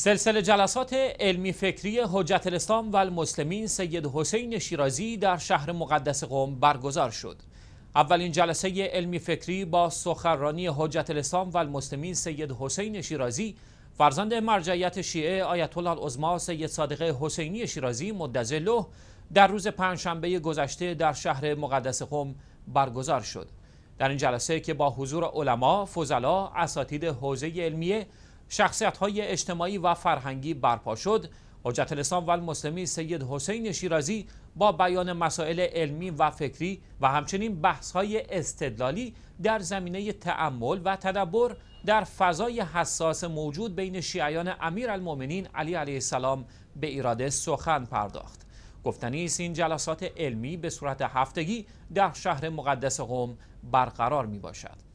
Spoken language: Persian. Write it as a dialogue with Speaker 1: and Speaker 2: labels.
Speaker 1: سلسله جلسات علمی فکری حجت الاسلام و المسلمین سید حسین شیرازی در شهر مقدس قوم برگزار شد. اولین جلسه علمی فکری با سخنرانی حجت الاسلام و المسلمین سید حسین شیرازی فرزند مرجعیت شیعه آیت الله العظما سید صادق حسینی شیرازی مدظله در روز پنجشنبه گذشته در شهر مقدس قوم برگزار شد. در این جلسه که با حضور علما، فضلا، اساتید حوزه علمیه شخصیت های اجتماعی و فرهنگی برپا شد حجت الاسلام و سید حسین شیرازی با بیان مسائل علمی و فکری و همچنین بحث های استدلالی در زمینه تعمل و تدبر در فضای حساس موجود بین شیعیان امیر علی علیه السلام به اراده سخن پرداخت گفتنی است این جلسات علمی به صورت هفتگی در شهر مقدس قوم برقرار می باشد